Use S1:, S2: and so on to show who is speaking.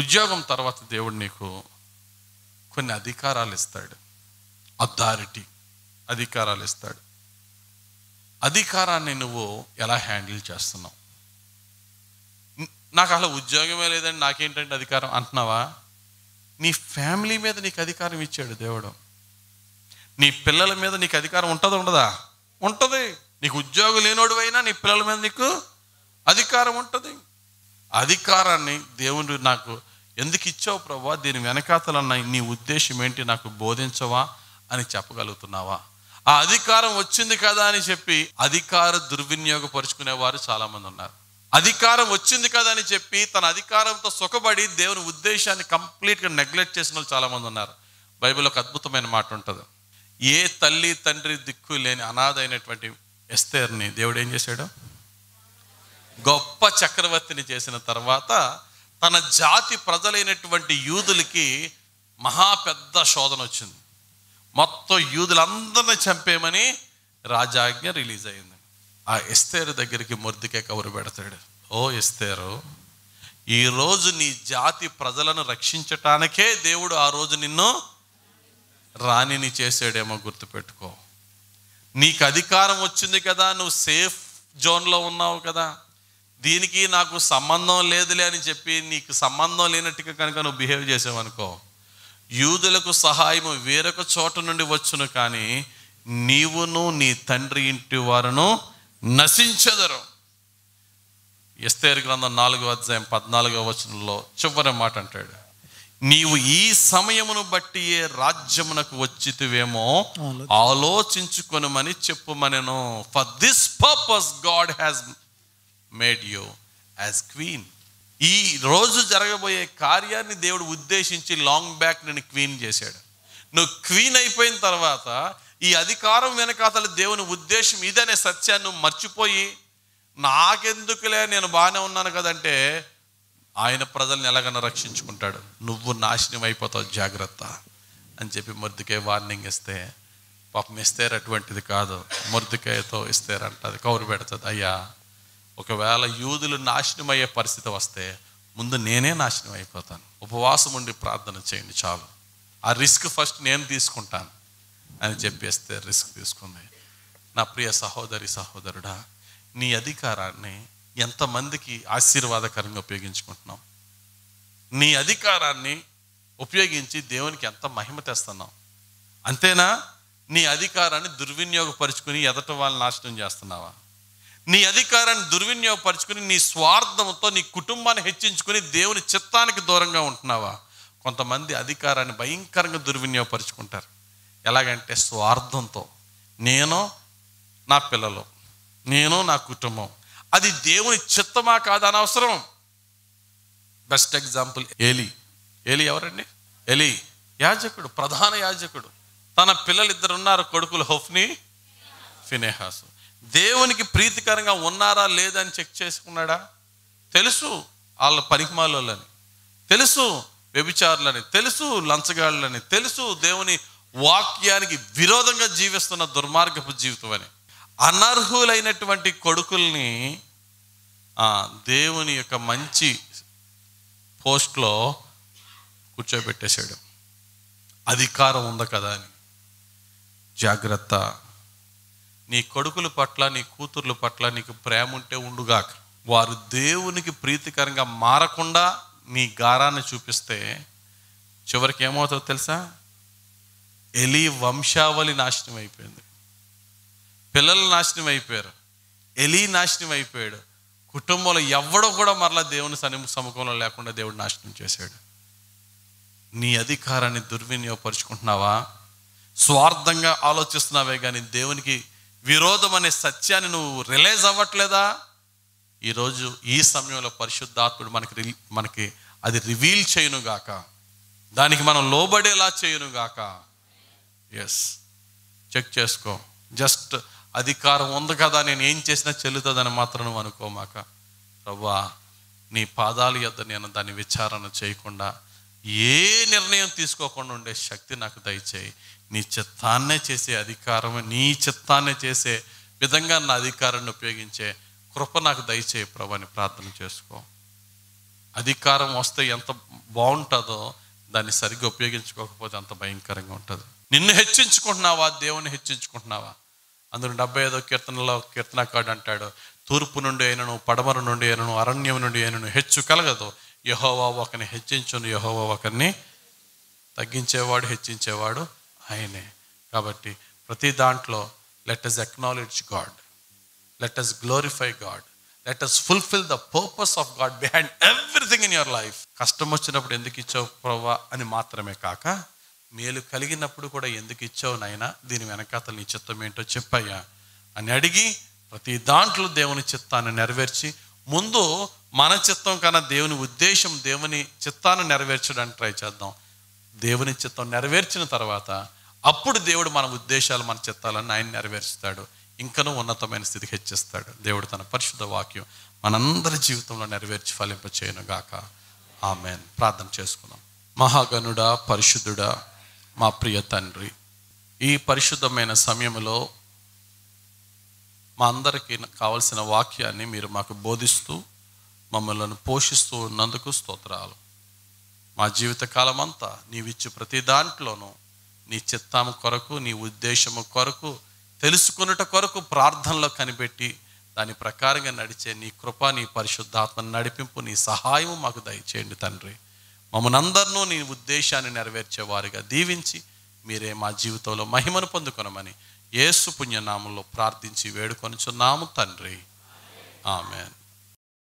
S1: ఉద్యోగం తర్వాత దేవుడు నీకు కొన్ని అధికారాలు ఇస్తాడు అథారిటీ అధికారాలు ఇస్తాడు అధికారాన్ని నువ్వు ఎలా హ్యాండిల్ చేస్తున్నావు నాకు అలా ఉద్యోగమే లేదండి నాకేంటంటే అధికారం అంటున్నావా నీ ఫ్యామిలీ మీద నీకు అధికారం ఇచ్చాడు దేవుడు నీ పిల్లల మీద నీకు అధికారం ఉంటుంది ఉండదా ఉంటుంది నీకు ఉద్యోగం లేనోడు అయినా నీ పిల్లల మీద నీకు అధికారం ఉంటుంది అధికారాన్ని దేవుడు నాకు ఎందుకు ఇచ్చావు ప్రభా దీని వెనకాతలన్న నీ ఉద్దేశం ఏంటి నాకు బోధించవా అని చెప్పగలుగుతున్నావా ఆ అధికారం వచ్చింది కదా అని చెప్పి అధికార దుర్వినియోగపరుచుకునే వారు చాలామంది ఉన్నారు అధికారం వచ్చింది కదా అని చెప్పి తన అధికారంతో సుఖపడి దేవుని ఉద్దేశాన్ని కంప్లీట్గా నెగ్లెక్ట్ చేసిన వాళ్ళు చాలామంది ఉన్నారు బైబిల్ ఒక అద్భుతమైన మాట ఉంటుంది ఏ తల్లి తండ్రి దిక్కు లేని అనాథ అయినటువంటి ఎస్తేర్ని దేవుడు ఏం చేశాడు గొప్ప చక్రవర్తిని చేసిన తర్వాత తన జాతి ప్రజలైనటువంటి యూదులకి మహా పెద్ద శోధన వచ్చింది మొత్తం యూదులందరినీ చంపేయమని రాజాజ్ఞ రిలీజ్ అయింది ఆ ఎస్తేరు దగ్గరికి మొర్దికే కవరు పెడతాడు ఓ ఎస్తేరు ఈరోజు నీ జాతి ప్రజలను రక్షించటానికే దేవుడు ఆ రోజు నిన్ను రాణిని చేసాడేమో గుర్తుపెట్టుకో నీకు అధికారం వచ్చింది కదా నువ్వు సేఫ్ జోన్లో ఉన్నావు కదా దీనికి నాకు సంబంధం లేదులే అని చెప్పి నీకు సంబంధం లేనట్టుగా కనుక నువ్వు బిహేవ్ చేసావనుకో యూదులకు సహాయం వేరొక చోట నుండి వచ్చును కానీ నీవును నీ తండ్రి ఇంటి వారును నశించెదరు ఎస్తేరు గ్రంథం నాలుగో అధ్యాయం పద్నాలుగో వచనంలో చివరి మాట అంటాడు నీవు ఈ సమయమును బట్టి ఏ రాజ్యమునకు వచ్చితివేమో ఆలోచించుకొనమని చెప్పుమనెను for this purpose God has made you as queen ఈ రోజు జరగబోయే కార్యాన్ని దేవుడు ఉద్దేశించి లాంగ్ బ్యాక్ నేను క్వీన్ చేశాడు నువ్వు క్వీన్ అయిపోయిన తర్వాత ఈ అధికారం వెనకాతల దేవుని ఉద్దేశం ఇదనే సత్యాన్ని మర్చిపోయి నాకెందుకులే నేను బాగానే ఉన్నాను కదంటే ఆయన ప్రజల్ని ఎలాగైనా రక్షించుకుంటాడు నువ్వు నాశనం అయిపోతావు జాగ్రత్త అని చెప్పి మృతికే వార్నింగ్ ఇస్తే పాపం ఇస్తేరు అటువంటిది కాదు మృతికేయతో ఇస్తేరంట కౌరు పెడుతుంది అయ్యా ఒకవేళ యూదులు నాశనం అయ్యే పరిస్థితి వస్తే ముందు నేనే నాశనం అయిపోతాను ఉపవాసం ఉండి ప్రార్థన చేయండి చాలు ఆ రిస్క్ ఫస్ట్ నేను తీసుకుంటాను అని చెప్పేస్తే రిస్క్ తీసుకుంది నా ప్రియ సహోదరి సహోదరుడా నీ అధికారాన్ని ఎంతమందికి ఆశీర్వాదకరంగా ఉపయోగించుకుంటున్నాం నీ అధికారాన్ని ఉపయోగించి దేవునికి ఎంత మహిమ తెస్తున్నాం అంతేనా నీ అధికారాన్ని దుర్వినియోగపరుచుకుని ఎదట వాళ్ళని నాశనం చేస్తున్నావా నీ అధికారాన్ని దుర్వినియోగపరుచుకుని నీ స్వార్థంతో నీ కుటుంబాన్ని హెచ్చించుకుని దేవుని చిత్తానికి దూరంగా ఉంటున్నావా కొంతమంది అధికారాన్ని భయంకరంగా దుర్వినియోగపరుచుకుంటారు ఎలాగంటే స్వార్థంతో నేను నా పిల్లలు నేను నా కుటుంబం అది దేవుని చిత్తమా కాదా అనవసరం బెస్ట్ ఎగ్జాంపుల్ ఎలి ఎలి ఎవరండి ఎలి యాజకుడు ప్రధాన యాజకుడు తన పిల్లలు ఉన్నారు కొడుకులు హోఫ్ని ఫినేహాసు దేవునికి ప్రీతికరంగా ఉన్నారా లేదా అని చెక్ చేసుకున్నాడా తెలుసు వాళ్ళ పరిహమాలని తెలుసు వ్యభిచారులని తెలుసు లంచగాళ్ళని తెలుసు దేవుని వాక్యానికి విరోధంగా జీవిస్తున్న దుర్మార్గపు జీవితం అని అనర్హులైనటువంటి కొడుకుల్ని దేవుని యొక్క మంచి పోస్ట్లో కూర్చోబెట్టేశాడు అధికారం ఉంది కదా అని జాగ్రత్త నీ కొడుకుల పట్ల నీ కూతుర్ల పట్ల నీకు ప్రేమ ఉంటే ఉండుగాక వారు దేవునికి ప్రీతికరంగా మారకుండా నీ గారాన్ని చూపిస్తే చివరికి ఏమవుతుందో తెలుసా ఎలి వంశావళి నాశనం అయిపోయింది పిల్లలు నాశనం అయిపోయారు ఎలి నాశనం అయిపోయాడు కుటుంబంలో ఎవడో కూడా మరలా దేవుని సని సముఖంలో లేకుండా దేవుడు నాశనం చేశాడు నీ అధికారాన్ని దుర్వినియోగపరుచుకుంటున్నావా స్వార్థంగా ఆలోచిస్తున్నావే కానీ దేవునికి విరోధం అనే సత్యాన్ని నువ్వు రిలైజ్ అవ్వట్లేదా ఈరోజు ఈ సమయంలో పరిశుద్ధాత్ముడు మనకి మనకి అది రివీల్ చేయనుగాక దానికి మనం లోబడేలా చేయనుగాక ఎస్ చెక్ చేసుకో జస్ట్ అధికారం ఉంది కదా నేను ఏం చేసినా చెల్లుతుందని మాత్రం నువ్వు అనుకోమాక రవ్వా నీ పాదాల యొద్ద నేను దాన్ని విచారణ చేయకుండా ఏ నిర్ణయం తీసుకోకుండా ఉండే శక్తి నాకు దయచేయి నీ చిత్తాన్నే చేసే అధికారం నీ చిత్తాన్నే చేసే విధంగా నా అధికారాన్ని ఉపయోగించే కృప నాకు దయచేయి ప్రభాని ప్రార్థన చేసుకో అధికారం వస్తే ఎంత బాగుంటుందో దాన్ని సరిగ్గా ఉపయోగించుకోకపోతే అంత భయంకరంగా ఉంటుంది నిన్ను హెచ్చించుకుంటున్నావా దేవుని హెచ్చించుకుంటున్నావా అందులో డెబ్బై ఐదో కీర్తనలో కీర్తనకాడు అంటాడు తూర్పు నుండి అయినను పడమర నుండి అయినను అరణ్యం నుండి అయినను హెచ్చు కలగదు యహోవా ఒకరిని హెచ్చించును యహోవా ఒకరిని తగ్గించేవాడు హెచ్చించేవాడు ఆయనే కాబట్టి ప్రతి దాంట్లో let us acknowledge God let us glorify God let us fulfil the purpose of God behind everything in your life కష్టం వచ్చినప్పుడు ఎందుకు ఇచ్చావు ప్రవ్వా అని మాత్రమే కాక మేలు కలిగినప్పుడు కూడా ఎందుకు ఇచ్చావు నాయనా దీని వెనకాతలు నీ చిత్తం ఏంటో చెప్పయ్యా అని అడిగి ప్రతి దాంట్లో దేవుని చిత్తాన్ని నెరవేర్చి ముందు మన చిత్తం కన్నా దేవుని ఉద్దేశం దేవుని చిత్తాన్ని నెరవేర్చడానికి ట్రై చేద్దాం దేవుని చిత్తం నెరవేర్చిన తర్వాత అప్పుడు దేవుడు మన ఉద్దేశాలు మన చిత్తాలను ఆయన నెరవేర్చుతాడు ఇంకనూ ఉన్నతమైన స్థితికి హెచ్చిస్తాడు దేవుడు తన పరిశుద్ధ వాక్యం మనందరి జీవితంలో నెరవేర్చి ఫలింప చేయను గాక ఆమెన్ ప్రార్థన చేసుకున్నాం మహాగనుడా పరిశుద్ధుడా మా ప్రియ తండ్రి ఈ పరిశుద్ధమైన సమయంలో మా అందరికీ కావలసిన వాక్యాన్ని మీరు మాకు బోధిస్తూ మమ్మల్ని పోషిస్తూ ఉన్నందుకు స్తోత్రాలు మా జీవితకాలం అంతా నీవిచ్చే ప్రతి దాంట్లోనూ నీ చిత్తాము కొరకు నీ ఉద్దేశము కొరకు తెలుసుకున్నట కొరకు ప్రార్థనలో కనిపెట్టి దాని ప్రకారంగా నడిచే నీ కృప నీ పరిశుద్ధాత్మ నడిపింపు నీ సహాయం మాకు దయచేయండి తండ్రి మమ్మల్ని అందరినూ నీ ఉద్దేశాన్ని నెరవేర్చేవారిగా దీవించి మీరే మా జీవితంలో మహిమను పొందుకునమని ఏసు పుణ్యనామంలో ప్రార్థించి వేడుకొనుచున్నాము తండ్రి ఆమెన్